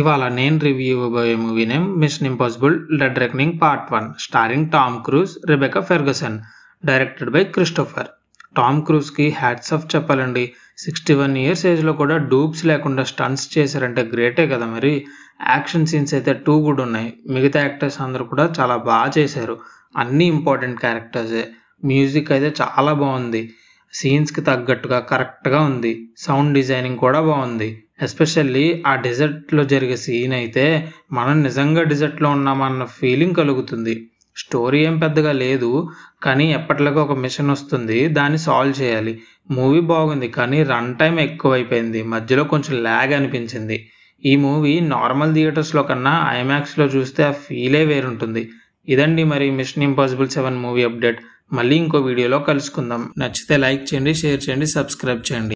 ఇవాళ నేను రివ్యూ ఇవ్వబోయే movie name Mission Impossible Dead Reckoning Part One starring Tom Cruise Rebecca Ferguson directed by Christopher Tom క్రూజ్కి hats off చెప్పాలండి sixty one years ఏజ్లో కూడా dupes లేకుండా స్టన్స్ చేశారంటే గ్రేటే కదా మరి యాక్షన్ సీన్స్ అయితే టూ గుడ్ ఉన్నాయి మిగతా యాక్టర్స్ అందరూ కూడా చాలా బాగా చేశారు అన్ని ఇంపార్టెంట్ క్యారెక్టర్సే మ్యూజిక్ అయితే చాలా బాగుంది సీన్స్కి తగ్గట్టుగా కరెక్ట్గా ఉంది సౌండ్ డిజైనింగ్ కూడా బాగుంది ఎస్పెషల్లీ ఆ డెజర్ట్లో జరిగే సీన్ అయితే మనం నిజంగా డెజర్ట్లో ఉన్నామన్న ఫీలింగ్ కలుగుతుంది స్టోరీ ఏం పెద్దగా లేదు కానీ ఎప్పట్లాగా ఒక మిషన్ వస్తుంది దాన్ని సాల్వ్ చేయాలి మూవీ బాగుంది కానీ రన్ టైం ఎక్కువైపోయింది మధ్యలో కొంచెం ల్యాగ్ అనిపించింది ఈ మూవీ నార్మల్ థియేటర్స్లో కన్నా ఐమాక్స్లో చూస్తే ఆ ఫీలే వేరుంటుంది ఇదండి మరి Mission Impossible seven movie update మళ్ళీ ఇంకో వీడియోలో కలుసుకుందాం నచ్చితే లైక్ చేయండి షేర్ చేయండి సబ్స్క్రైబ్ చేయండి